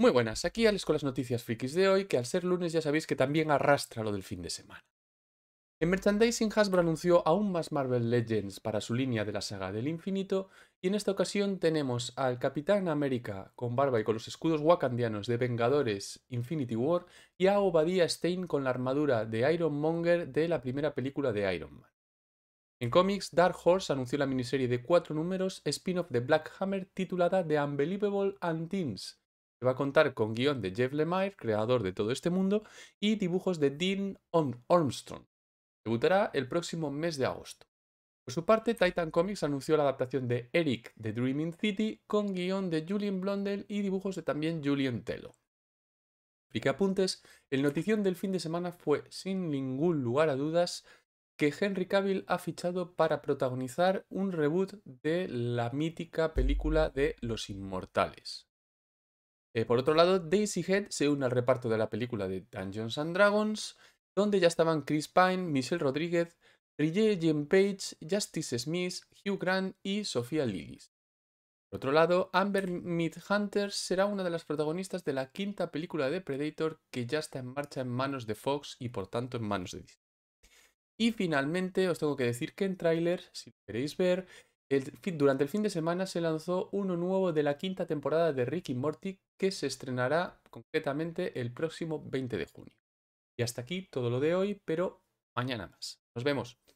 Muy buenas, aquí Alex con las noticias frikis de hoy, que al ser lunes ya sabéis que también arrastra lo del fin de semana. En merchandising, Hasbro anunció aún más Marvel Legends para su línea de la saga del infinito, y en esta ocasión tenemos al Capitán América con barba y con los escudos wakandianos de Vengadores Infinity War, y a Obadiah Stein con la armadura de Iron Monger de la primera película de Iron Man. En cómics, Dark Horse anunció la miniserie de cuatro números spin-off de Black Hammer titulada The Unbelievable Teams que va a contar con guión de Jeff Lemire, creador de todo este mundo, y dibujos de Dean Armstrong. Debutará el próximo mes de agosto. Por su parte, Titan Comics anunció la adaptación de Eric de Dreaming City con guión de Julian Blondel y dibujos de también Julian Tello. que apuntes, el notición del fin de semana fue, sin ningún lugar a dudas, que Henry Cavill ha fichado para protagonizar un reboot de la mítica película de Los Inmortales. Eh, por otro lado, Daisy Head se une al reparto de la película de Dungeons and Dragons, donde ya estaban Chris Pine, Michelle Rodríguez, Riley Jim Page, Justice Smith, Hugh Grant y Sofía Lillis. Por otro lado, Amber Midhunter será una de las protagonistas de la quinta película de Predator que ya está en marcha en manos de Fox y por tanto en manos de Disney. Y finalmente os tengo que decir que en tráiler, si lo queréis ver, durante el fin de semana se lanzó uno nuevo de la quinta temporada de Ricky Morty que se estrenará concretamente el próximo 20 de junio. Y hasta aquí todo lo de hoy, pero mañana más. Nos vemos.